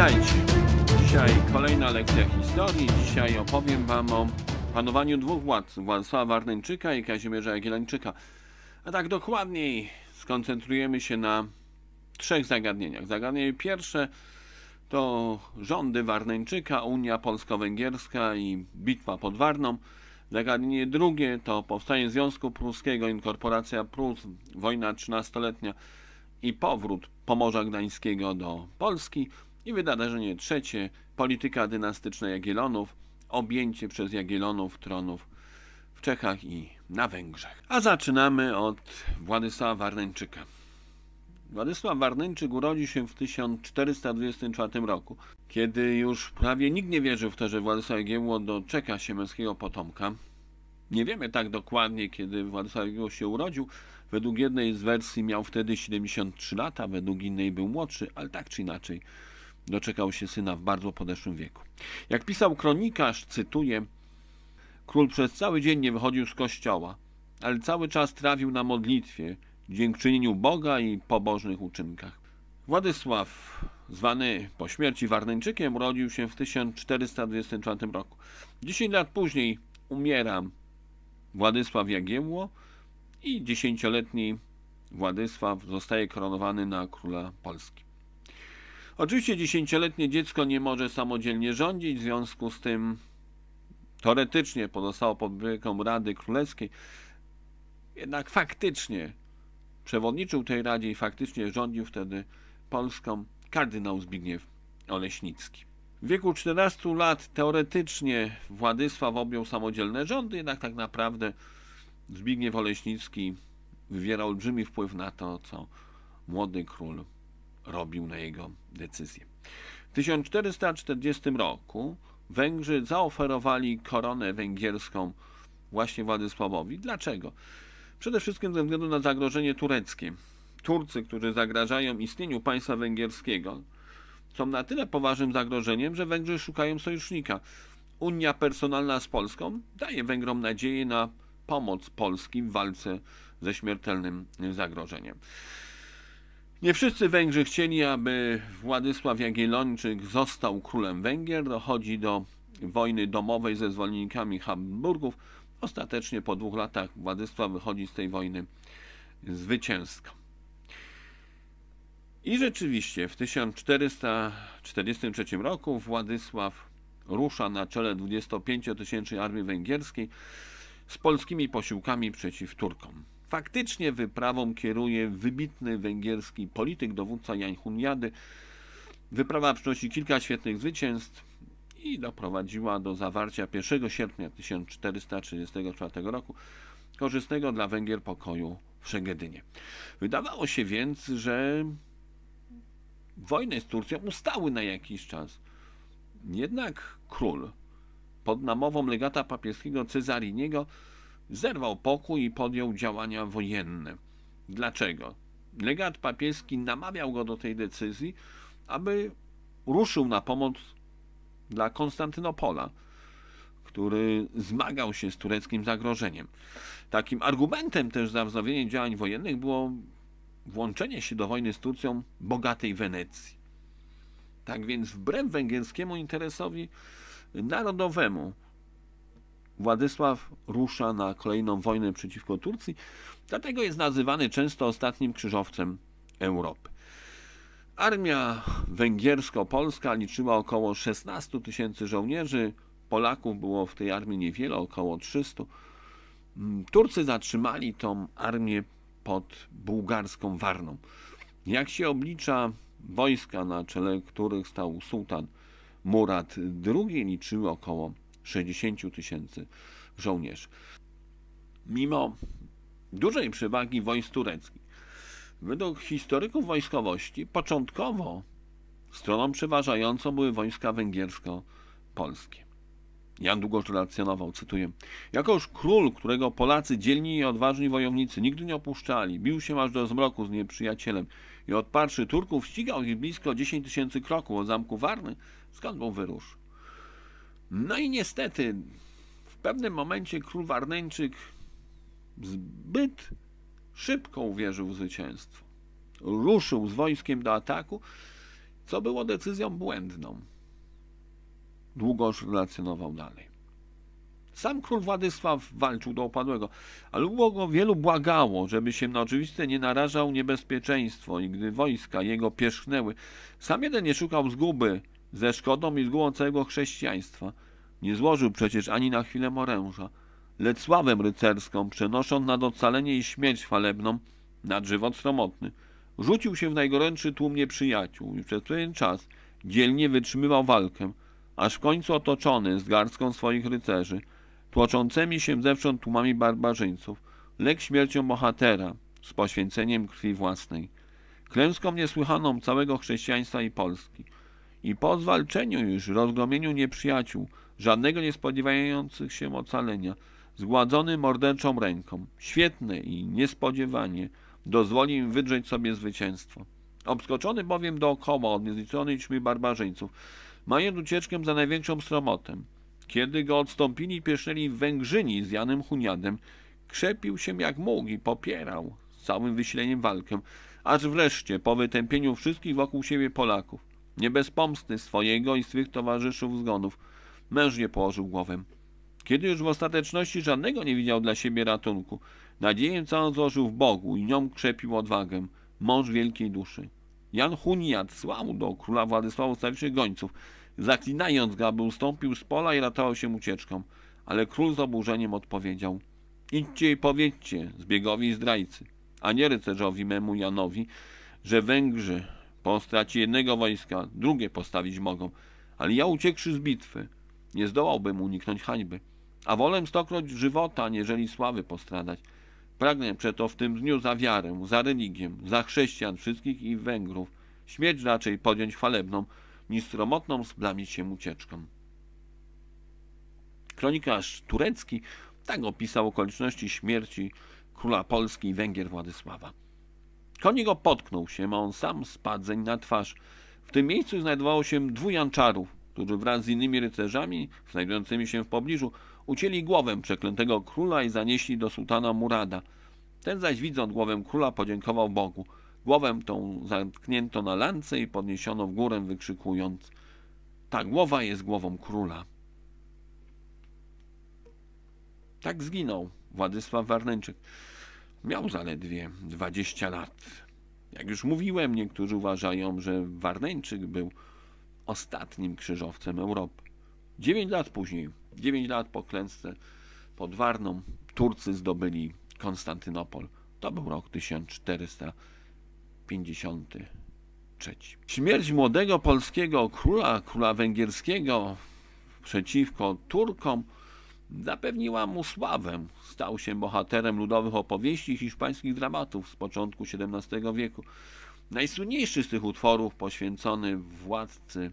Witajcie! Dzisiaj kolejna lekcja historii. Dzisiaj opowiem Wam o panowaniu dwóch władców, Władysława Warneńczyka i Kazimierza Jagiellończyka. A tak dokładniej skoncentrujemy się na trzech zagadnieniach. Zagadnienie pierwsze to rządy Warneńczyka, Unia Polsko-Węgierska i bitwa pod Warną. Zagadnienie drugie to powstanie Związku Pruskiego, inkorporacja Prus, wojna 13-letnia i powrót Pomorza Gdańskiego do Polski. I wydarzenie trzecie, polityka dynastyczna Jagielonów, objęcie przez Jagielonów tronów w Czechach i na Węgrzech. A zaczynamy od Władysława Warneńczyka. Władysław Warneńczyk urodził się w 1424 roku, kiedy już prawie nikt nie wierzył w to, że Władysław Jagiełło doczeka się męskiego potomka. Nie wiemy tak dokładnie, kiedy Władysław Jagiełło się urodził. Według jednej z wersji miał wtedy 73 lata, według innej był młodszy, ale tak czy inaczej Doczekał się syna w bardzo podeszłym wieku. Jak pisał kronikarz, cytuję, król przez cały dzień nie wychodził z kościoła, ale cały czas trawił na modlitwie, dziękczynieniu Boga i pobożnych uczynkach. Władysław, zwany po śmierci Warneńczykiem, urodził się w 1424 roku. 10 lat później umiera Władysław Jagiełło i dziesięcioletni Władysław zostaje koronowany na króla Polski. Oczywiście dziesięcioletnie dziecko nie może samodzielnie rządzić, w związku z tym teoretycznie pozostało pod opieką Rady Królewskiej, jednak faktycznie przewodniczył tej Radzie i faktycznie rządził wtedy Polską kardynał Zbigniew Oleśnicki. W wieku 14 lat teoretycznie Władysław objął samodzielne rządy, jednak tak naprawdę Zbigniew Oleśnicki wywiera olbrzymi wpływ na to, co młody król robił na jego decyzję. W 1440 roku Węgrzy zaoferowali koronę węgierską właśnie Władysławowi. Dlaczego? Przede wszystkim ze względu na zagrożenie tureckie. Turcy, którzy zagrażają istnieniu państwa węgierskiego, są na tyle poważnym zagrożeniem, że Węgrzy szukają sojusznika. Unia personalna z Polską daje Węgrom nadzieję na pomoc Polski w walce ze śmiertelnym zagrożeniem. Nie wszyscy Węgrzy chcieli, aby Władysław Jagiellończyk został królem Węgier. Dochodzi do wojny domowej ze zwolennikami Habsburgów. Ostatecznie po dwóch latach Władysław wychodzi z tej wojny zwycięsko. I rzeczywiście w 1443 roku Władysław rusza na czele 25 tysięcznej armii węgierskiej z polskimi posiłkami przeciw Turkom. Faktycznie wyprawą kieruje wybitny węgierski polityk, dowódca Jan Hunjady. Wyprawa przynosi kilka świetnych zwycięstw i doprowadziła do zawarcia 1 sierpnia 1434 roku korzystnego dla Węgier pokoju w Szegedynie. Wydawało się więc, że wojny z Turcją ustały na jakiś czas. Jednak król pod namową legata papieskiego Cezariniego Zerwał pokój i podjął działania wojenne. Dlaczego? Legat papieski namawiał go do tej decyzji, aby ruszył na pomoc dla Konstantynopola, który zmagał się z tureckim zagrożeniem. Takim argumentem też za wznowienie działań wojennych było włączenie się do wojny z Turcją bogatej Wenecji. Tak więc wbrew węgierskiemu interesowi narodowemu Władysław rusza na kolejną wojnę przeciwko Turcji, dlatego jest nazywany często ostatnim krzyżowcem Europy. Armia węgiersko-polska liczyła około 16 tysięcy żołnierzy, Polaków było w tej armii niewiele, około 300. Turcy zatrzymali tą armię pod bułgarską Warną. Jak się oblicza wojska, na czele których stał sułtan Murat II, liczyły około 60 tysięcy żołnierzy. Mimo dużej przewagi wojsk tureckich, według historyków wojskowości, początkowo stroną przeważającą były wojska węgiersko-polskie. Jan długo relacjonował, cytuję, jako już król, którego Polacy, dzielni i odważni wojownicy, nigdy nie opuszczali, bił się aż do zmroku z nieprzyjacielem i od Turków ścigał ich blisko 10 tysięcy kroków od zamku Warny, skąd był wyrusz. No i niestety, w pewnym momencie król Warneńczyk zbyt szybko uwierzył w zwycięstwo. Ruszył z wojskiem do ataku, co było decyzją błędną. Długoż relacjonował dalej. Sam król Władysław walczył do upadłego, ale go wielu błagało, żeby się na oczywiste nie narażał niebezpieczeństwo i gdy wojska jego pierzchnęły, sam jeden nie szukał zguby, ze szkodą i zgubą całego chrześcijaństwa. Nie złożył przecież ani na chwilę oręża, lecz sławę rycerską, przenosząc nad ocalenie i śmierć chwalebną, nad żywot stromotny, Rzucił się w najgorętszy tłum nieprzyjaciół i przez pewien czas dzielnie wytrzymywał walkę, aż w końcu otoczony z garstką swoich rycerzy, tłoczącymi się zewsząd tłumami barbarzyńców, lek śmiercią bohatera z poświęceniem krwi własnej. Klęską niesłychaną całego chrześcijaństwa i Polski – i po zwalczeniu już, rozgromieniu nieprzyjaciół, żadnego niespodziewających się ocalenia, zgładzony morderczą ręką, świetne i niespodziewanie, dozwoli im wydrzeć sobie zwycięstwo. Obskoczony bowiem dookoła od niezliczonej ćmy barbarzyńców, mając ucieczkę za największą sromotem. Kiedy go odstąpili i Węgrzyni z Janem Huniadem, krzepił się jak mógł i popierał z całym wysileniem walkę, aż wreszcie po wytępieniu wszystkich wokół siebie Polaków nie bez pomsty swojego i swych towarzyszów zgonów. Mężnie położył głowę. Kiedy już w ostateczności żadnego nie widział dla siebie ratunku, nadzieję całą złożył w Bogu i nią krzepił odwagę, mąż wielkiej duszy. Jan Huniat słał do króla Władysława Stawicznych Gońców. Zaklinając go, aby ustąpił z pola i ratował się ucieczką. Ale król z oburzeniem odpowiedział. Idźcie i powiedzcie zbiegowi zdrajcy, a nie rycerzowi memu Janowi, że Węgrzy po stracie jednego wojska drugie postawić mogą, ale ja uciekszy z bitwy, nie zdołałbym uniknąć hańby, a wolę stokroć żywota, nieżeli sławy postradać. Pragnę przeto w tym dniu za wiarę, za religię, za chrześcijan wszystkich i Węgrów, śmierć raczej podjąć chwalebną, niż sromotną splamić się ucieczką. Kronikarz turecki tak opisał okoliczności śmierci króla Polski i Węgier Władysława. Konik potknął się, a on sam spadł na twarz. W tym miejscu znajdowało się dwójanczarów, którzy wraz z innymi rycerzami, znajdującymi się w pobliżu, ucięli głowę przeklętego króla i zanieśli do sułtana Murada. Ten zaś widząc głowę króla podziękował Bogu. Głowę tą zamknięto na lance i podniesiono w górę wykrzykując Ta głowa jest głową króla. Tak zginął Władysław Warneńczyk. Miał zaledwie 20 lat. Jak już mówiłem, niektórzy uważają, że Warneńczyk był ostatnim krzyżowcem Europy. 9 lat później, 9 lat po klęsce pod Warną, Turcy zdobyli Konstantynopol. To był rok 1453. Śmierć młodego polskiego króla, króla węgierskiego przeciwko Turkom Zapewniła mu sławę. Stał się bohaterem ludowych opowieści i hiszpańskich dramatów z początku XVII wieku. Najsłynniejszy z tych utworów poświęcony władcy,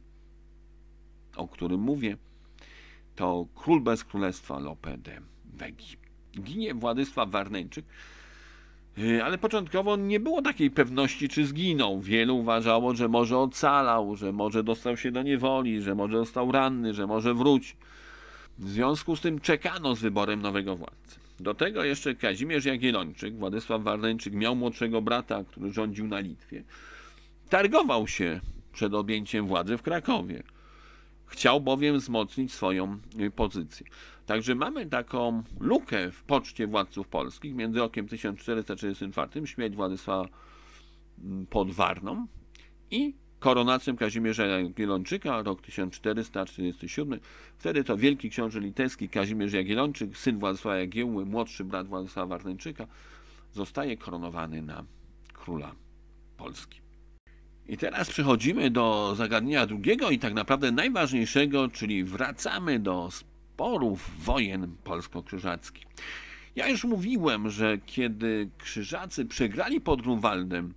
o którym mówię, to Król bez Królestwa Lope de Vegi. Ginie Władysław Warneńczyk, y, ale początkowo nie było takiej pewności, czy zginął. Wielu uważało, że może ocalał, że może dostał się do niewoli, że może został ranny, że może wróci. W związku z tym czekano z wyborem nowego władcy. Do tego jeszcze Kazimierz Jagiellończyk, Władysław Warleńczyk, miał młodszego brata, który rządził na Litwie. Targował się przed objęciem władzy w Krakowie. Chciał bowiem wzmocnić swoją y, pozycję. Także mamy taką lukę w poczcie władców polskich między okiem 1434, śmierć Władysława mm, pod Warną i koronacją Kazimierza Jagiellończyka, rok 1447. Wtedy to wielki książę litewski Kazimierz Jagiellończyk, syn Władysława Jagiełły, młodszy brat Władysława Warneńczyka, zostaje koronowany na króla Polski. I teraz przechodzimy do zagadnienia drugiego i tak naprawdę najważniejszego, czyli wracamy do sporów wojen polsko-krzyżackich. Ja już mówiłem, że kiedy krzyżacy przegrali pod Grunwaldem,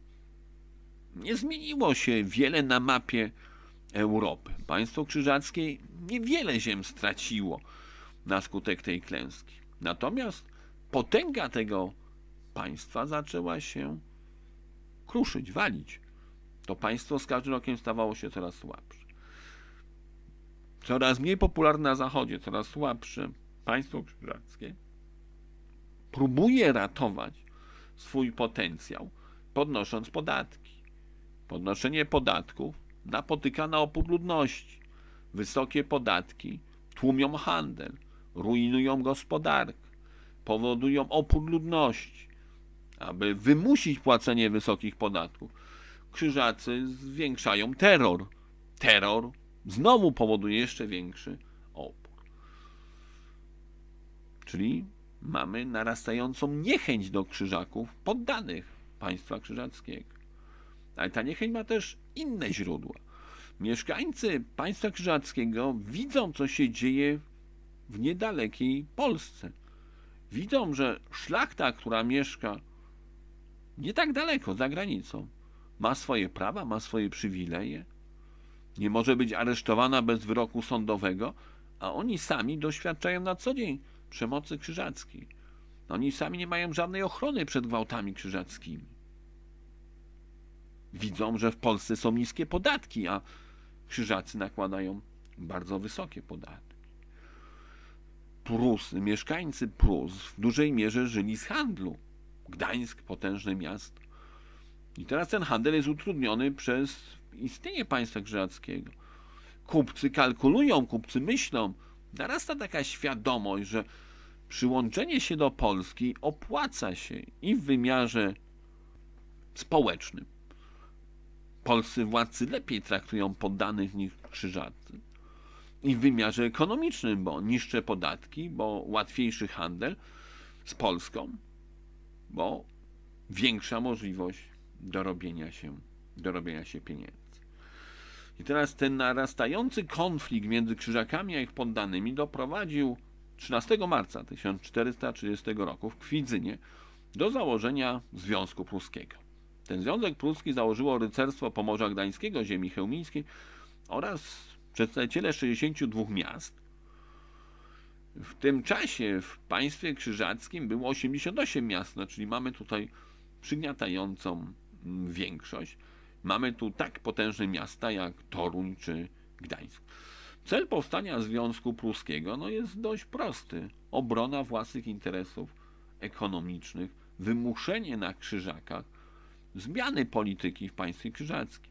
nie zmieniło się wiele na mapie Europy. Państwo krzyżackie niewiele ziem straciło na skutek tej klęski. Natomiast potęga tego państwa zaczęła się kruszyć, walić. To państwo z każdym rokiem stawało się coraz słabsze. Coraz mniej popularne na Zachodzie, coraz słabsze państwo krzyżackie próbuje ratować swój potencjał, podnosząc podatki. Podnoszenie podatków napotyka na opór ludności. Wysokie podatki tłumią handel, ruinują gospodarkę, powodują opór ludności. Aby wymusić płacenie wysokich podatków, krzyżacy zwiększają terror. Terror znowu powoduje jeszcze większy opór. Czyli mamy narastającą niechęć do krzyżaków poddanych państwa krzyżackiego. Ale ta niechęć ma też inne źródła. Mieszkańcy państwa krzyżackiego widzą, co się dzieje w niedalekiej Polsce. Widzą, że szlachta, która mieszka nie tak daleko, za granicą, ma swoje prawa, ma swoje przywileje, nie może być aresztowana bez wyroku sądowego, a oni sami doświadczają na co dzień przemocy krzyżackiej. Oni sami nie mają żadnej ochrony przed gwałtami krzyżackimi widzą, że w Polsce są niskie podatki, a Krzyżacy nakładają bardzo wysokie podatki. Prus, mieszkańcy Prus w dużej mierze żyli z handlu. Gdańsk, potężne miasto. I teraz ten handel jest utrudniony przez istnienie państwa krzyżackiego. Kupcy kalkulują, kupcy myślą. Narasta taka świadomość, że przyłączenie się do Polski opłaca się i w wymiarze społecznym, polscy władcy lepiej traktują poddanych niż krzyżacy. I w wymiarze ekonomicznym, bo niższe podatki, bo łatwiejszy handel z Polską, bo większa możliwość dorobienia się, dorobienia się pieniędzy. I teraz ten narastający konflikt między krzyżakami a ich poddanymi doprowadził 13 marca 1430 roku w Kwidzynie do założenia Związku Pruskiego. Ten Związek Pruski założyło rycerstwo Pomorza Gdańskiego, ziemi chełmińskiej oraz przedstawiciele 62 miast. W tym czasie w państwie krzyżackim było 88 miast, no, czyli mamy tutaj przygniatającą mm, większość. Mamy tu tak potężne miasta jak Toruń czy Gdańsk. Cel powstania Związku Pruskiego no, jest dość prosty. Obrona własnych interesów ekonomicznych, wymuszenie na krzyżakach zmiany polityki w państwie krzyżackim.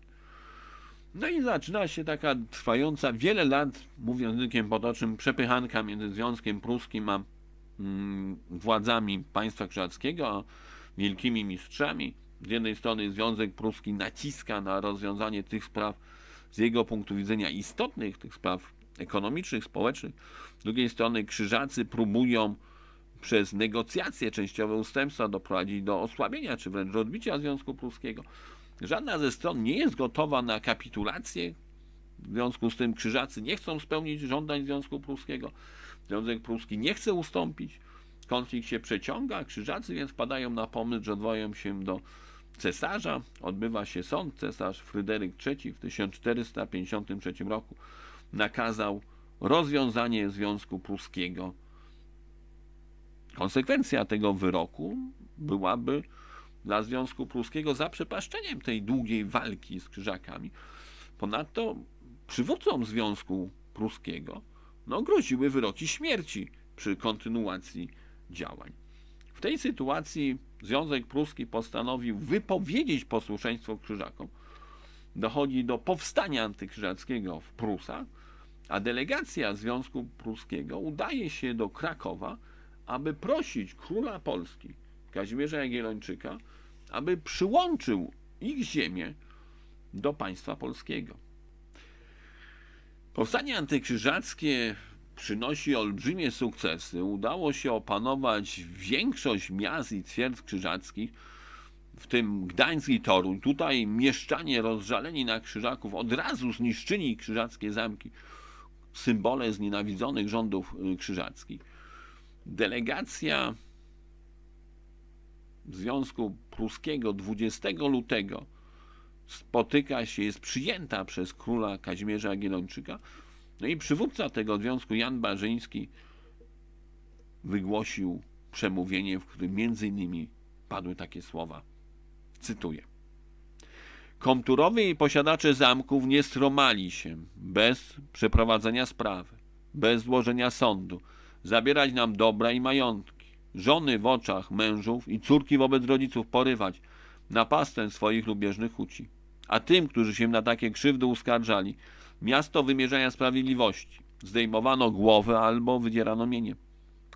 No i zaczyna się taka trwająca wiele lat, mówiąc językiem potocznym, przepychanka między Związkiem Pruskim a mm, władzami państwa krzyżackiego, a wielkimi mistrzami. Z jednej strony Związek Pruski naciska na rozwiązanie tych spraw z jego punktu widzenia istotnych, tych spraw ekonomicznych, społecznych. Z drugiej strony krzyżacy próbują przez negocjacje częściowe ustępstwa doprowadzić do osłabienia czy wręcz odbicia Związku Pruskiego. Żadna ze stron nie jest gotowa na kapitulację. W związku z tym krzyżacy nie chcą spełnić żądań Związku Pruskiego. Związek Pruski nie chce ustąpić. Konflikt się przeciąga, krzyżacy więc padają na pomysł, że odwołują się do cesarza. Odbywa się sąd. Cesarz Fryderyk III w 1453 roku nakazał rozwiązanie Związku Pruskiego Konsekwencja tego wyroku byłaby dla Związku Pruskiego zaprzepaszczeniem tej długiej walki z krzyżakami. Ponadto przywódcom Związku Pruskiego no, groziły wyroki śmierci przy kontynuacji działań. W tej sytuacji Związek Pruski postanowił wypowiedzieć posłuszeństwo krzyżakom. Dochodzi do powstania antykrzyżackiego w Prusach, a delegacja Związku Pruskiego udaje się do Krakowa, aby prosić króla Polski, Kazimierza Jagiellończyka, aby przyłączył ich ziemię do państwa polskiego. Powstanie antykrzyżackie przynosi olbrzymie sukcesy. Udało się opanować większość miast i twierdz krzyżackich, w tym Gdańsk i Toruń. Tutaj mieszczanie rozżaleni na krzyżaków od razu zniszczyli krzyżackie zamki, symbole znienawidzonych rządów y, krzyżackich. Delegacja Związku Pruskiego 20 lutego spotyka się, jest przyjęta przez króla Kazimierza Jagiellończyka. No i przywódca tego związku, Jan Barzyński, wygłosił przemówienie, w którym między innymi padły takie słowa. Cytuję. Komturowie i posiadacze zamków nie stromali się bez przeprowadzenia sprawy, bez złożenia sądu, zabierać nam dobra i majątki, żony w oczach mężów i córki wobec rodziców porywać, na pastę swoich lubieżnych huci. A tym, którzy się na takie krzywdy uskarżali, miasto wymierzenia sprawiedliwości, zdejmowano głowy albo wydzierano mienie.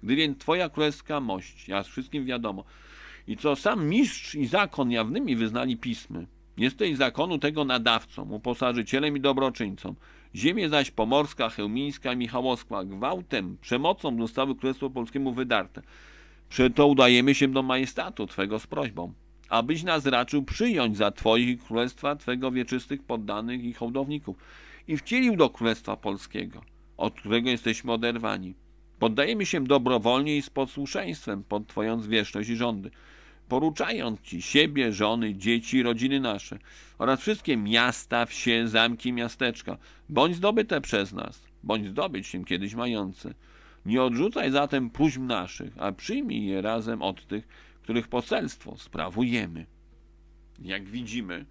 Gdy więc twoja królewska mość, ja z wszystkim wiadomo, i co sam mistrz i zakon jawnymi wyznali pismy, Jesteś zakonu tego nadawcą, uposażycielem i dobroczyńcą. Ziemie zaś pomorska, chełmińska, michałowska gwałtem, przemocą zostały Królestwo Polskiemu wydarte. Przeto udajemy się do majestatu Twego z prośbą, abyś nas raczył przyjąć za Twoich królestwa Twego wieczystych poddanych i hołdowników i wcielił do Królestwa Polskiego, od którego jesteśmy oderwani. Poddajemy się dobrowolnie i z posłuszeństwem pod Twoją zwierzchność i rządy poruczając Ci siebie, żony, dzieci, rodziny nasze oraz wszystkie miasta, wsie, zamki, miasteczka. Bądź zdobyte przez nas, bądź zdobyć się kiedyś mający. Nie odrzucaj zatem próśb naszych, a przyjmij je razem od tych, których poselstwo sprawujemy. Jak widzimy,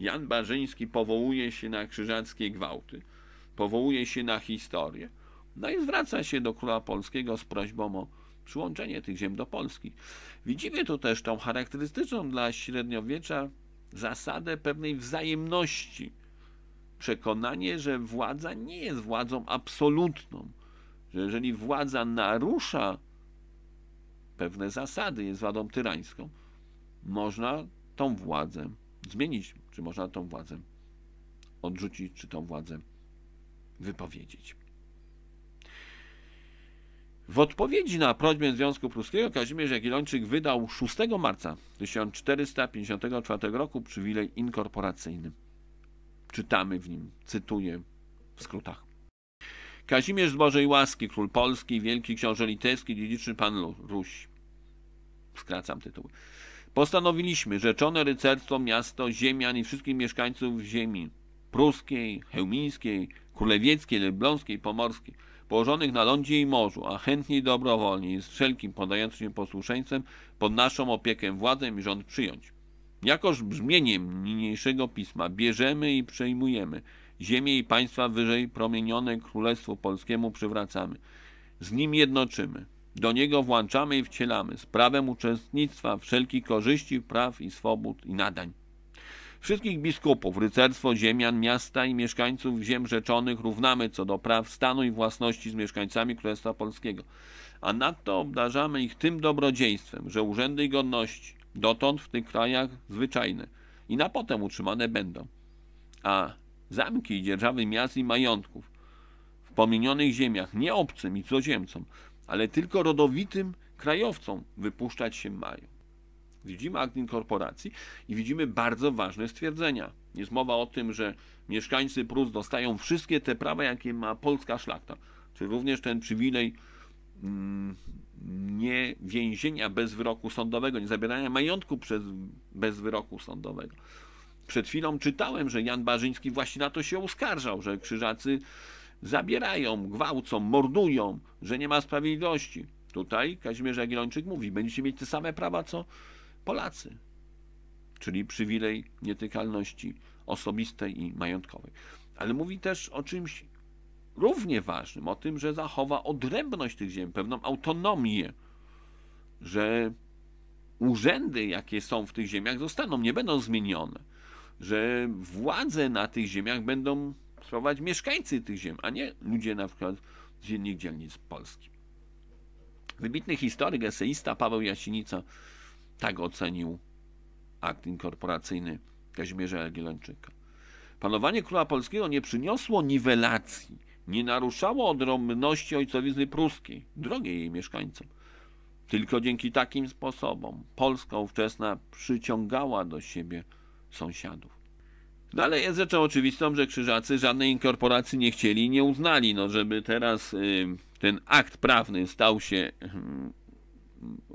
Jan Barzyński powołuje się na krzyżackie gwałty, powołuje się na historię, no i zwraca się do króla polskiego z prośbą o przyłączenie tych ziem do Polski. Widzimy tu też tą charakterystyczną dla średniowiecza zasadę pewnej wzajemności. Przekonanie, że władza nie jest władzą absolutną, że jeżeli władza narusza pewne zasady, jest władzą tyrańską, można tą władzę zmienić, czy można tą władzę odrzucić, czy tą władzę wypowiedzieć. W odpowiedzi na prośbę Związku Pruskiego Kazimierz Jagiellończyk wydał 6 marca 1454 roku przywilej inkorporacyjny. Czytamy w nim, cytuję w skrótach. Kazimierz z Bożej Łaski, król Polski, wielki książę litewski, dziedziczny pan Ruś. Skracam tytuł. Postanowiliśmy rzeczone rycerstwo, miasto, ziemian i wszystkich mieszkańców ziemi pruskiej, chełmińskiej, królewieckiej, lebląskiej, pomorskiej – położonych na lądzie i morzu, a chętniej dobrowolnie i z wszelkim podającym się posłuszeństwem pod naszą opiekę władzę i rząd przyjąć. Jakoż brzmieniem niniejszego pisma bierzemy i przejmujemy. Ziemię i państwa wyżej promienione Królestwu Polskiemu przywracamy. Z nim jednoczymy. Do niego włączamy i wcielamy z prawem uczestnictwa wszelkich korzyści, praw i swobód i nadań. Wszystkich biskupów, rycerstwo, ziemian, miasta i mieszkańców ziem rzeczonych równamy co do praw stanu i własności z mieszkańcami Królestwa Polskiego. A nadto obdarzamy ich tym dobrodziejstwem, że urzędy i godności dotąd w tych krajach zwyczajne i na potem utrzymane będą. A zamki i dzierżawy miast i majątków w pomienionych ziemiach nie obcym i cudzoziemcom, ale tylko rodowitym krajowcom wypuszczać się mają. Widzimy akt inkorporacji i widzimy bardzo ważne stwierdzenia. Jest mowa o tym, że mieszkańcy Prus dostają wszystkie te prawa, jakie ma polska szlachta, czy również ten przywilej mm, nie więzienia bez wyroku sądowego, nie zabierania majątku przez, bez wyroku sądowego. Przed chwilą czytałem, że Jan Barzyński właśnie na to się uskarżał, że krzyżacy zabierają, gwałcą, mordują, że nie ma sprawiedliwości. Tutaj Kazimierz Jagiellończyk mówi, będziecie mieć te same prawa, co Polacy, czyli przywilej nietykalności osobistej i majątkowej. Ale mówi też o czymś równie ważnym, o tym, że zachowa odrębność tych ziem, pewną autonomię, że urzędy, jakie są w tych ziemiach, zostaną, nie będą zmienione, że władze na tych ziemiach będą sprawować mieszkańcy tych ziem, a nie ludzie na przykład z innych dzielnic Polski. Wybitny historyk, eseista Paweł Jasienica tak ocenił akt inkorporacyjny Kazimierza Jagiellończyka. Panowanie króla polskiego nie przyniosło niwelacji, nie naruszało odrębności ojcowizny pruskiej, drogiej jej mieszkańcom. Tylko dzięki takim sposobom Polska ówczesna przyciągała do siebie sąsiadów. Dalej no jest rzeczą oczywistą, że krzyżacy żadnej inkorporacji nie chcieli i nie uznali. No, żeby teraz y, ten akt prawny stał się y,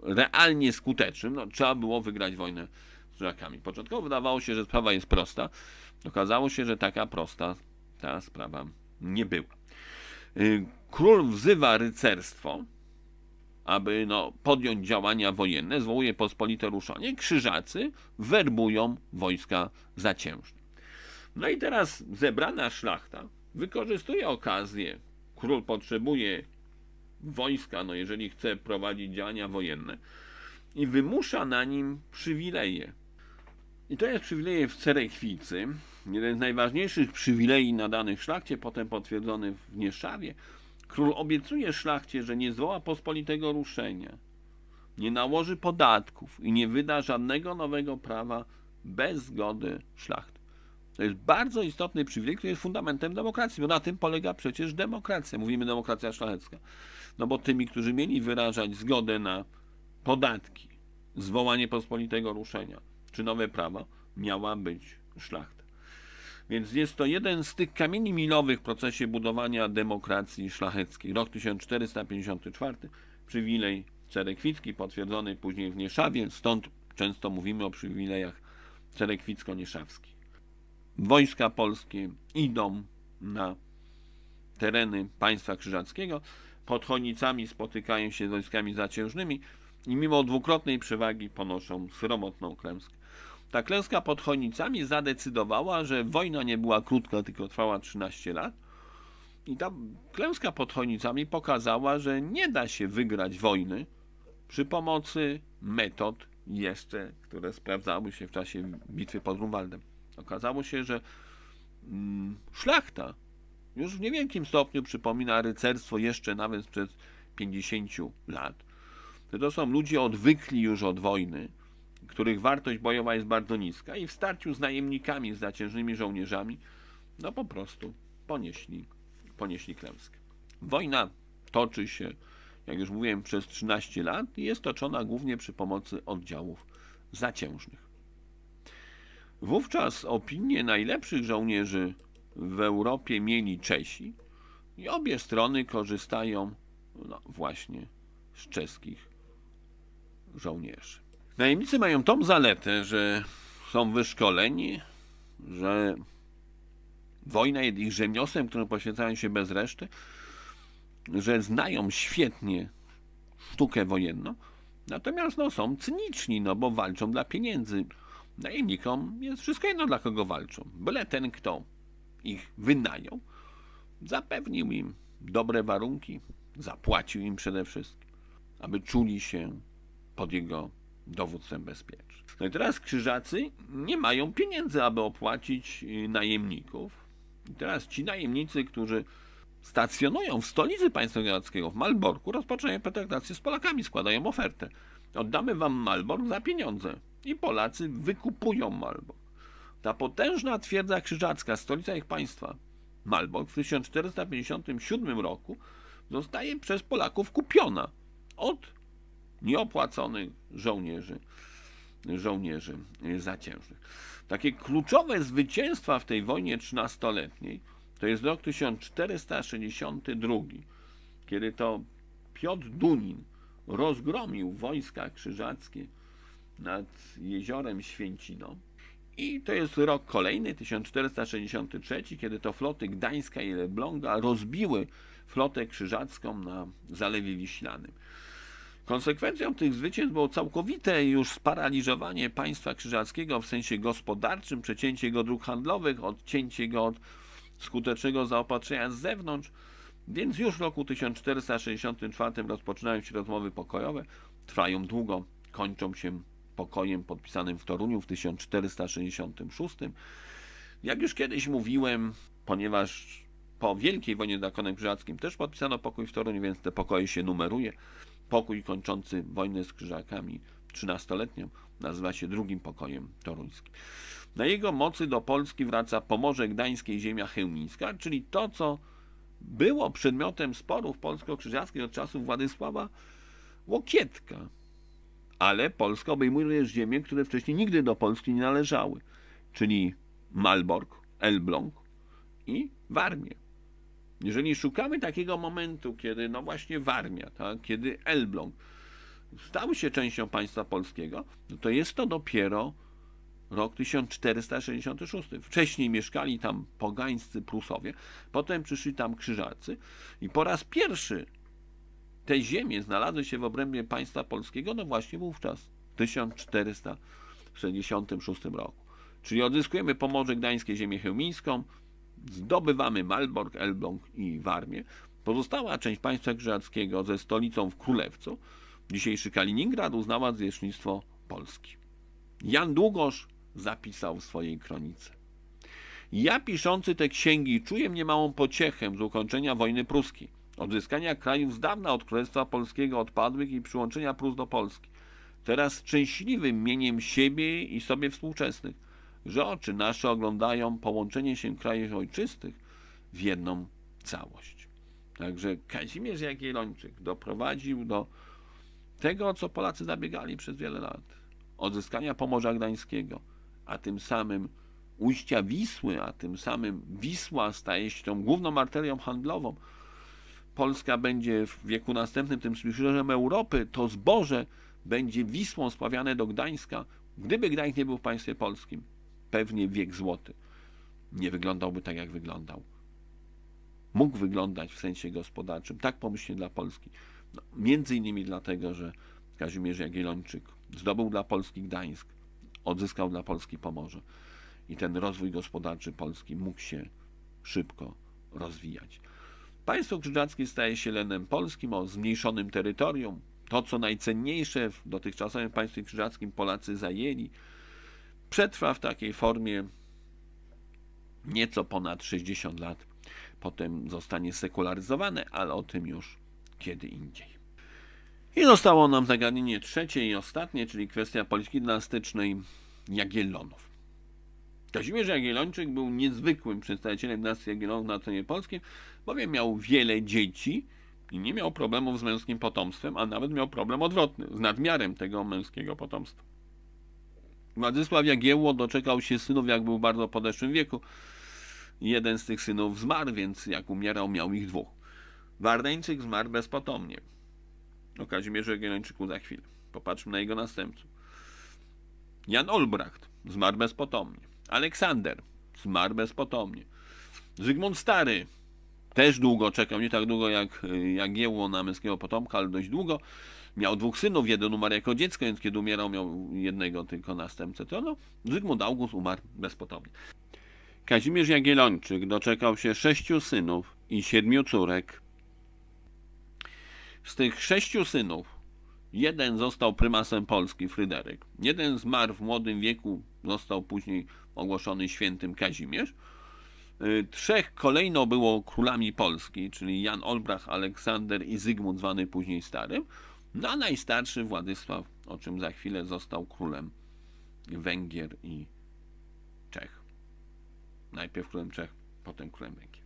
realnie skutecznym, no, trzeba było wygrać wojnę z Żakami. Początkowo wydawało się, że sprawa jest prosta. Okazało się, że taka prosta ta sprawa nie była. Y, król wzywa rycerstwo, aby no, podjąć działania wojenne, zwołuje pospolite ruszenie. Krzyżacy werbują wojska zaciężne. No i teraz zebrana szlachta wykorzystuje okazję. Król potrzebuje wojska, no jeżeli chce prowadzić działania wojenne i wymusza na nim przywileje. I to jest przywileje w Cerechwicy, jeden z najważniejszych przywilei nadanych szlachcie, potem potwierdzony w Nieszawie. Król obiecuje szlachcie, że nie zwoła pospolitego ruszenia, nie nałoży podatków i nie wyda żadnego nowego prawa bez zgody szlachty. To jest bardzo istotny przywilej, który jest fundamentem demokracji, bo na tym polega przecież demokracja. Mówimy demokracja szlachecka. No bo tymi, którzy mieli wyrażać zgodę na podatki, zwołanie pospolitego ruszenia czy nowe prawo, miała być szlachta. Więc jest to jeden z tych kamieni milowych w procesie budowania demokracji szlacheckiej. Rok 1454, przywilej Cerekwicki, potwierdzony później w Nieszawie, stąd często mówimy o przywilejach cerekwicko-nieszawskich. Wojska polskie idą na tereny państwa krzyżackiego pod Chonicami spotykają się z wojskami zaciężnymi i mimo dwukrotnej przewagi ponoszą sromotną klęskę. Ta klęska pod Chonicami zadecydowała, że wojna nie była krótka, tylko trwała 13 lat. I ta klęska pod Chonicami pokazała, że nie da się wygrać wojny przy pomocy metod jeszcze, które sprawdzały się w czasie bitwy pod Rumwaldem. Okazało się, że mm, szlachta już w niewielkim stopniu przypomina rycerstwo jeszcze nawet sprzed 50 lat. To są ludzie odwykli już od wojny, których wartość bojowa jest bardzo niska i w starciu z najemnikami, z zaciężnymi żołnierzami, no po prostu ponieśli, ponieśli klęskę. Wojna toczy się, jak już mówiłem, przez 13 lat i jest toczona głównie przy pomocy oddziałów zaciężnych. Wówczas opinie najlepszych żołnierzy w Europie mieli Czesi i obie strony korzystają no, właśnie z czeskich żołnierzy. Najemnicy mają tą zaletę, że są wyszkoleni, że wojna jest ich rzemiosłem, którym poświęcają się bez reszty, że znają świetnie sztukę wojenną, natomiast no, są cyniczni, no bo walczą dla pieniędzy. Najemnikom jest wszystko jedno, dla kogo walczą. Byle ten, kto ich wynajął, zapewnił im dobre warunki, zapłacił im przede wszystkim, aby czuli się pod jego dowódcem bezpiecznie. No i teraz krzyżacy nie mają pieniędzy, aby opłacić y, najemników. I teraz ci najemnicy, którzy stacjonują w stolicy państwa niemieckiego, w Malborku, rozpoczynają penetrację z Polakami, składają ofertę. Oddamy wam Malbork za pieniądze. I Polacy wykupują Malbork. Ta potężna twierdza krzyżacka, stolica ich państwa, Malbork, w 1457 roku zostaje przez Polaków kupiona od nieopłaconych żołnierzy, żołnierzy zaciężnych. Takie kluczowe zwycięstwa w tej wojnie trzynastoletniej to jest rok 1462, kiedy to Piotr Dunin rozgromił wojska krzyżackie nad jeziorem Święciną i to jest rok kolejny, 1463, kiedy to floty Gdańska i Leblonga rozbiły flotę krzyżacką na Zalewie Wiślanym. Konsekwencją tych zwycięstw było całkowite już sparaliżowanie państwa krzyżackiego w sensie gospodarczym, przecięcie go dróg handlowych, odcięcie go od skutecznego zaopatrzenia z zewnątrz, więc już w roku 1464 rozpoczynają się rozmowy pokojowe, trwają długo, kończą się pokojem podpisanym w Toruniu w 1466. Jak już kiedyś mówiłem, ponieważ po Wielkiej Wojnie z Zakonem Krzyżackim też podpisano pokój w Toruniu, więc te pokoje się numeruje. Pokój kończący wojnę z Krzyżakami 13-letnią nazywa się drugim pokojem toruńskim. Na jego mocy do Polski wraca Pomorze Gdańskie i ziemia chełmińska, czyli to, co było przedmiotem sporów polsko-krzyżackich od czasów Władysława Łokietka ale Polska obejmuje również ziemie, które wcześniej nigdy do Polski nie należały, czyli Malbork, Elbląg i Warmię. Jeżeli szukamy takiego momentu, kiedy, no właśnie Warmia, tak, kiedy Elbląg stał się częścią państwa polskiego, no to jest to dopiero rok 1466. Wcześniej mieszkali tam pogańscy Prusowie, potem przyszli tam krzyżacy i po raz pierwszy te ziemie znalazły się w obrębie państwa polskiego, no właśnie wówczas, w 1466 roku. Czyli odzyskujemy Pomorze Gdańskie, ziemię chełmińską, zdobywamy Malbork, Elbląg i Warmię. Pozostała część państwa grzyackiego ze stolicą w Królewcu, dzisiejszy Kaliningrad, uznała zwierzchnictwo Polski. Jan Długosz zapisał w swojej kronice. Ja piszący te księgi czuję niemałą pociechę z ukończenia wojny pruskiej odzyskania krajów z dawna od Królestwa Polskiego odpadłych i przyłączenia Prus do Polski, teraz szczęśliwym mieniem siebie i sobie współczesnych, że oczy nasze oglądają połączenie się krajów ojczystych w jedną całość. Także Kazimierz Jagiellończyk doprowadził do tego, co Polacy zabiegali przez wiele lat. Odzyskania Pomorza Gdańskiego, a tym samym ujścia Wisły, a tym samym Wisła staje się tą główną arterią handlową, Polska będzie w wieku następnym tym słyszyrzem Europy, to zboże będzie Wisłą spawiane do Gdańska. Gdyby Gdańsk nie był w państwie polskim, pewnie wiek złoty nie wyglądałby tak, jak wyglądał. Mógł wyglądać w sensie gospodarczym, tak pomyślnie dla Polski. No, między innymi dlatego, że Kazimierz Jagiellończyk zdobył dla Polski Gdańsk, odzyskał dla Polski Pomorze i ten rozwój gospodarczy Polski mógł się szybko rozwijać. Państwo krzyżackie staje się lenem polskim o zmniejszonym terytorium. To, co najcenniejsze w dotychczasowym państwie krzyżackim Polacy zajęli, przetrwa w takiej formie nieco ponad 60 lat. Potem zostanie sekularyzowane, ale o tym już kiedy indziej. I zostało nam zagadnienie trzecie i ostatnie, czyli kwestia polityki dynastycznej Jagiellonów. Kazimierz Jagiellończyk był niezwykłym przedstawicielem dynastii Jagiellonów na terenie polskim, bowiem miał wiele dzieci i nie miał problemów z męskim potomstwem, a nawet miał problem odwrotny, z nadmiarem tego męskiego potomstwa. Władysław Jagiełło doczekał się synów, jak był w bardzo podeszłym wieku. Jeden z tych synów zmarł, więc jak umierał, miał ich dwóch. Wardeńczyk zmarł bezpotomnie. O Kazimierzu Jagiellończyku za chwilę. Popatrzmy na jego następców. Jan Olbracht zmarł bezpotomnie. Aleksander zmarł bezpotomnie. Zygmunt Stary też długo czekał, nie tak długo jak Jagiełło na męskiego potomka, ale dość długo. Miał dwóch synów, jeden umarł jako dziecko, więc kiedy umierał miał jednego tylko następcę tronu. No, Zygmunt August umarł bezpotomnie. Kazimierz Jagiellończyk doczekał się sześciu synów i siedmiu córek. Z tych sześciu synów jeden został prymasem Polski, Fryderyk. Jeden zmarł w młodym wieku, został później ogłoszony świętym Kazimierz Y, trzech kolejno było królami Polski, czyli Jan Olbrach, Aleksander i Zygmunt, zwany później Starym. No a najstarszy Władysław, o czym za chwilę został królem Węgier i Czech. Najpierw królem Czech, potem królem Węgier.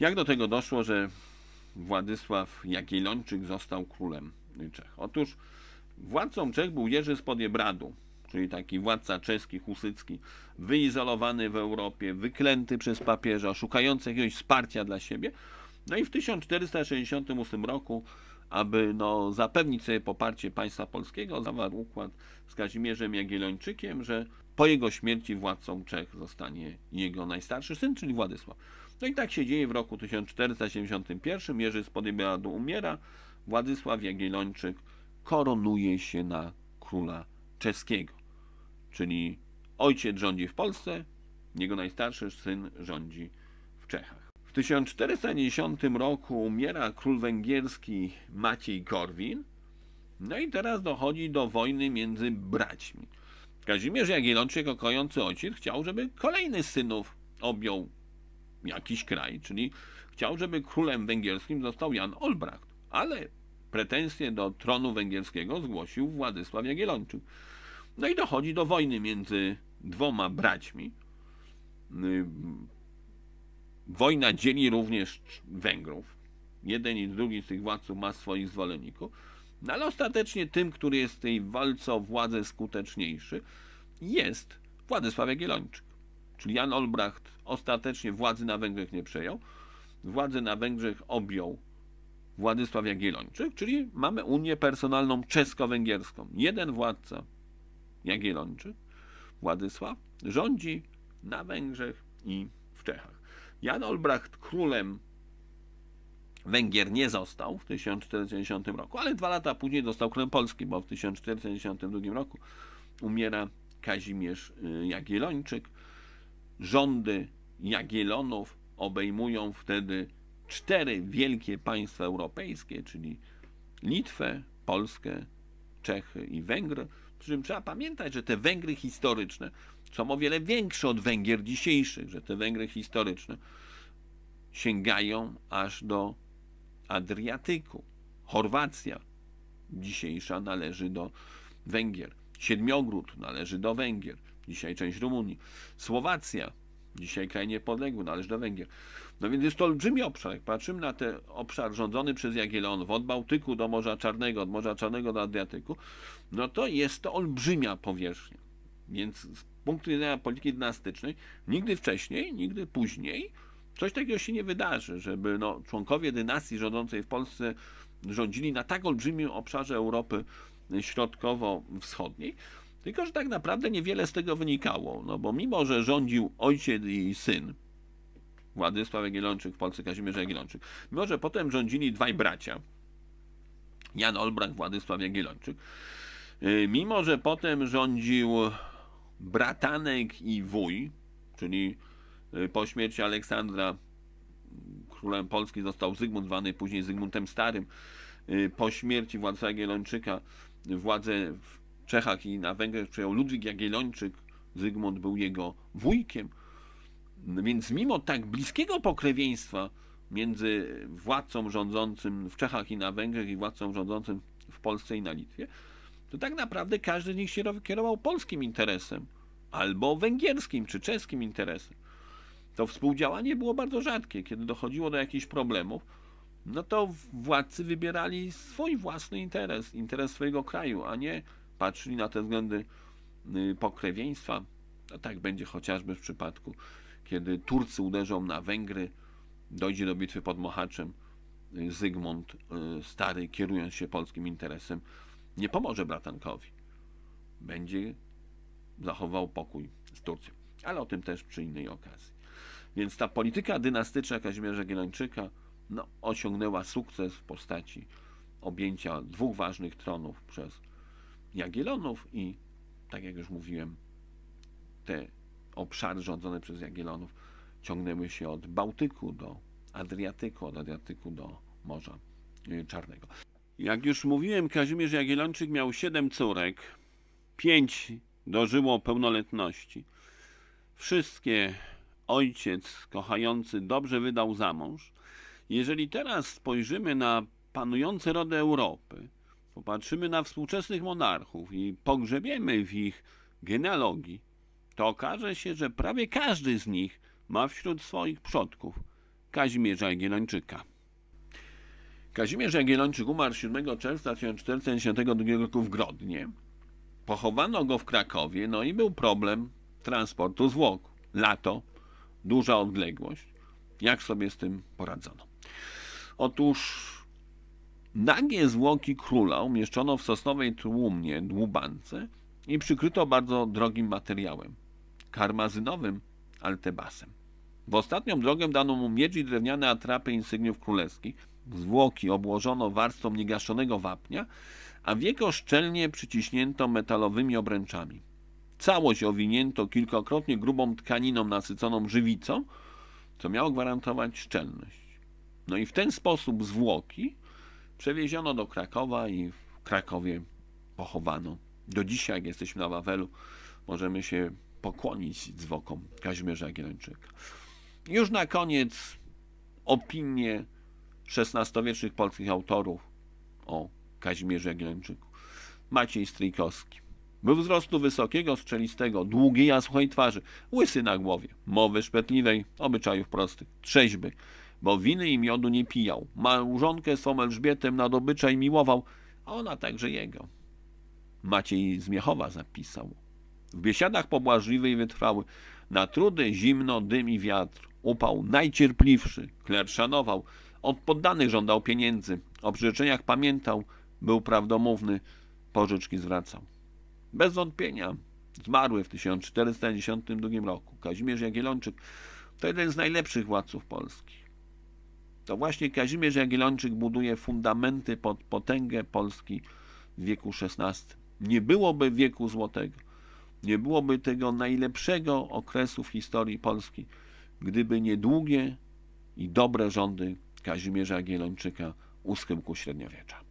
Jak do tego doszło, że Władysław Jagiellończyk został królem Czech? Otóż władcą Czech był Jerzy z Podjebradu, czyli taki władca czeski, husycki, wyizolowany w Europie, wyklęty przez papieża, szukający jakiegoś wsparcia dla siebie. No i w 1468 roku, aby no, zapewnić sobie poparcie państwa polskiego, zawarł układ z Kazimierzem Jagiellończykiem, że po jego śmierci władcą Czech zostanie jego najstarszy syn, czyli Władysław. No i tak się dzieje w roku 1471. Jerzy Spodybiadu umiera, Władysław Jagiellończyk koronuje się na króla czeskiego czyli ojciec rządzi w Polsce, jego najstarszy syn rządzi w Czechach. W 1410 roku umiera król węgierski Maciej Korwin, no i teraz dochodzi do wojny między braćmi. Kazimierz Jagiellończyk, okojący ojciec, chciał, żeby kolejny z synów objął jakiś kraj, czyli chciał, żeby królem węgierskim został Jan Olbracht, ale pretensje do tronu węgierskiego zgłosił Władysław Jagiellończyk. No i dochodzi do wojny między dwoma braćmi. Y, wojna dzieli również Węgrów. Jeden i drugi z tych władców ma swoich zwolenników. No ale ostatecznie tym, który jest w tej walce o władzę skuteczniejszy, jest Władysław Jagiellończyk. Czyli Jan Olbracht ostatecznie władzy na Węgrzech nie przejął. Władzę na Węgrzech objął Władysław Jagiellończyk, czyli mamy Unię Personalną Czesko-Węgierską. Jeden władca Jagiellończyk, Władysław, rządzi na Węgrzech i w Czechach. Jan Olbracht królem Węgier nie został w 1490 roku, ale dwa lata później został królem Polski, bo w 1492 roku umiera Kazimierz y, Jagiellończyk. Rządy Jagiellonów obejmują wtedy cztery wielkie państwa europejskie, czyli Litwę, Polskę, Czechy i Węgry czym trzeba pamiętać, że te Węgry historyczne są o wiele większe od Węgier dzisiejszych, że te Węgry historyczne sięgają aż do Adriatyku. Chorwacja dzisiejsza należy do Węgier. Siedmiogród należy do Węgier, dzisiaj część Rumunii. Słowacja, dzisiaj kraj niepodległy, należy do Węgier. No więc jest to olbrzymi obszar. Jak patrzymy na ten obszar rządzony przez Jagiellon od Bałtyku do Morza Czarnego, od Morza Czarnego do Adriatyku, no to jest to olbrzymia powierzchnia. Więc z punktu widzenia polityki dynastycznej, nigdy wcześniej, nigdy później coś takiego się nie wydarzy, żeby no, członkowie dynastii rządzącej w Polsce rządzili na tak olbrzymim obszarze Europy Środkowo-Wschodniej. Tylko, że tak naprawdę niewiele z tego wynikało, no bo mimo, że rządził ojciec i syn, Władysław Jagiellończyk, w Polsce Kazimierz Jagiellończyk. Mimo, że potem rządzili dwaj bracia, Jan Olbrach, Władysław Jagiellończyk. Y, mimo, że potem rządził bratanek i wuj, czyli y, po śmierci Aleksandra królem Polski został Zygmunt zwany później Zygmuntem Starym. Y, po śmierci Władysława Jagiellończyka władzę w Czechach i na Węgrzech przejął Ludwik Jagiellończyk. Zygmunt był jego wujkiem. Więc mimo tak bliskiego pokrewieństwa między władcą rządzącym w Czechach i na Węgrzech i władcą rządzącym w Polsce i na Litwie, to tak naprawdę każdy z nich się kierował polskim interesem albo węgierskim czy czeskim interesem. To współdziałanie było bardzo rzadkie. Kiedy dochodziło do jakichś problemów, no to władcy wybierali swój własny interes, interes swojego kraju, a nie patrzyli na te względy y, pokrewieństwa. No tak będzie chociażby w przypadku kiedy Turcy uderzą na Węgry, dojdzie do bitwy pod Mohaczem, Zygmunt y, Stary, kierując się polskim interesem, nie pomoże bratankowi. Będzie zachował pokój z Turcją. Ale o tym też przy innej okazji. Więc ta polityka dynastyczna Kazimierza Gielończyka no, osiągnęła sukces w postaci objęcia dwóch ważnych tronów przez Jagielonów i, tak jak już mówiłem, te obszary rządzone przez Jagielonów ciągnęły się od Bałtyku do Adriatyku, od Adriatyku do Morza y, Czarnego. Jak już mówiłem, Kazimierz Jagiellończyk miał siedem córek, pięć dożyło pełnoletności. Wszystkie ojciec kochający dobrze wydał za mąż. Jeżeli teraz spojrzymy na panujące rody Europy, popatrzymy na współczesnych monarchów i pogrzebiemy w ich genealogii, to okaże się, że prawie każdy z nich ma wśród swoich przodków Kazimierza Jagiellończyka. Kazimierz Jagiellończyk umarł 7 czerwca 1492 roku w Grodnie. Pochowano go w Krakowie, no i był problem transportu zwłok. Lato, duża odległość. Jak sobie z tym poradzono? Otóż nagie zwłoki króla umieszczono w sosnowej tłumnie, dłubance i przykryto bardzo drogim materiałem karmazynowym altebasem. W ostatnią drogę dano mu miecz i drewniane atrapy insygniów królewskich. Zwłoki obłożono warstwą niegaszonego wapnia, a wieko szczelnie przyciśnięto metalowymi obręczami. Całość owinięto kilkakrotnie grubą tkaniną nasyconą żywicą, co miało gwarantować szczelność. No i w ten sposób zwłoki przewieziono do Krakowa i w Krakowie pochowano. Do dzisiaj, jak jesteśmy na Wawelu, możemy się pokłonić zwokom Kazimierza Jagiellończyka. Już na koniec opinie XVI-wiecznych polskich autorów o Kazimierzu Jagiellończyku. Maciej Stryjkowski. Był wzrostu wysokiego, strzelistego, długiej, a twarzy, łysy na głowie, mowy szpetliwej, obyczajów prostych, trzeźby, bo winy i miodu nie pijał. Małżonkę swą Elżbietem nad obyczaj miłował, a ona także jego. Maciej Zmiechowa zapisał. W biesiadach pobłażliwy i wytrwały, na trudy, zimno, dym i wiatr. Upał najcierpliwszy, kler szanował, od poddanych żądał pieniędzy, o przyrzeczeniach pamiętał, był prawdomówny, pożyczki zwracał. Bez wątpienia zmarły w 1492 roku Kazimierz Jagiellończyk to jeden z najlepszych władców Polski. To właśnie Kazimierz Jagiellończyk buduje fundamenty pod potęgę Polski w wieku XVI. Nie byłoby wieku złotego, nie byłoby tego najlepszego okresu w historii Polski, gdyby nie długie i dobre rządy Kazimierza Gielończyka u schyłku średniowiecza.